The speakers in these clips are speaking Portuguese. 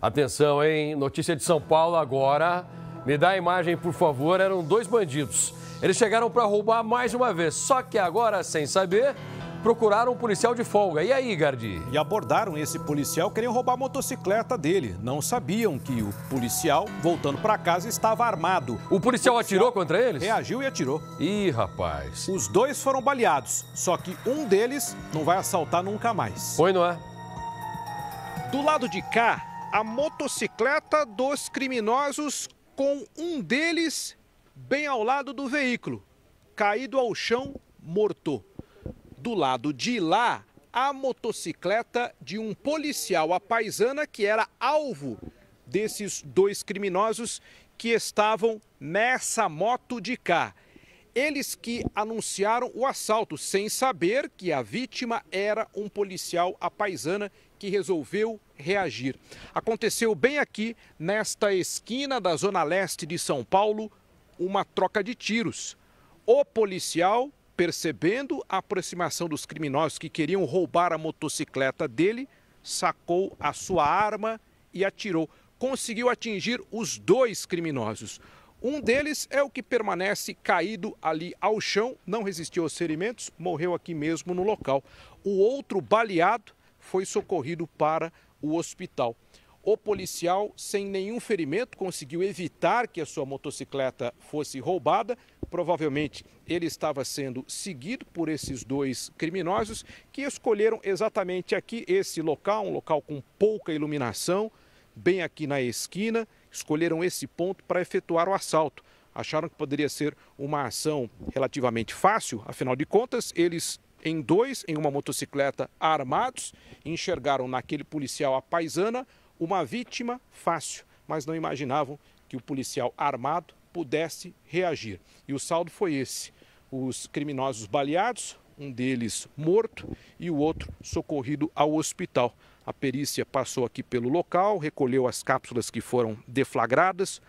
Atenção, hein? Notícia de São Paulo agora. Me dá a imagem, por favor. Eram dois bandidos. Eles chegaram para roubar mais uma vez, só que agora, sem saber, procuraram um policial de folga. E aí, Gardi? E abordaram esse policial, queriam roubar a motocicleta dele. Não sabiam que o policial, voltando para casa, estava armado. O policial, o policial atirou contra eles? Reagiu e atirou. Ih, rapaz. Os dois foram baleados, só que um deles não vai assaltar nunca mais. Foi, não é? Do lado de cá, a motocicleta dos criminosos com um deles bem ao lado do veículo, caído ao chão, morto. Do lado de lá, a motocicleta de um policial apaisana que era alvo desses dois criminosos que estavam nessa moto de cá. Eles que anunciaram o assalto, sem saber que a vítima era um policial apaisana que resolveu reagir. Aconteceu bem aqui, nesta esquina da Zona Leste de São Paulo, uma troca de tiros. O policial, percebendo a aproximação dos criminosos que queriam roubar a motocicleta dele, sacou a sua arma e atirou. Conseguiu atingir os dois criminosos. Um deles é o que permanece caído ali ao chão, não resistiu aos ferimentos, morreu aqui mesmo no local. O outro baleado foi socorrido para o hospital. O policial, sem nenhum ferimento, conseguiu evitar que a sua motocicleta fosse roubada. Provavelmente ele estava sendo seguido por esses dois criminosos que escolheram exatamente aqui esse local, um local com pouca iluminação, bem aqui na esquina. Escolheram esse ponto para efetuar o assalto. Acharam que poderia ser uma ação relativamente fácil, afinal de contas, eles em dois em uma motocicleta armados enxergaram naquele policial a paisana uma vítima fácil, mas não imaginavam que o policial armado pudesse reagir. E o saldo foi esse: os criminosos baleados, um deles morto e o outro socorrido ao hospital. A perícia passou aqui pelo local, recolheu as cápsulas que foram deflagradas.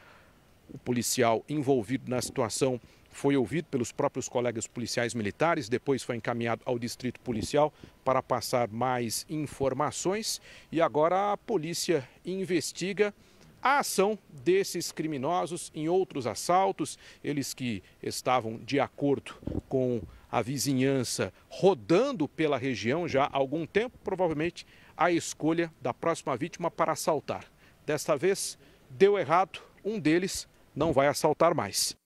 O policial envolvido na situação foi ouvido pelos próprios colegas policiais militares, depois foi encaminhado ao distrito policial para passar mais informações e agora a polícia investiga a ação desses criminosos em outros assaltos, eles que estavam de acordo com a vizinhança rodando pela região já há algum tempo, provavelmente a escolha da próxima vítima para assaltar. Desta vez deu errado, um deles não vai assaltar mais.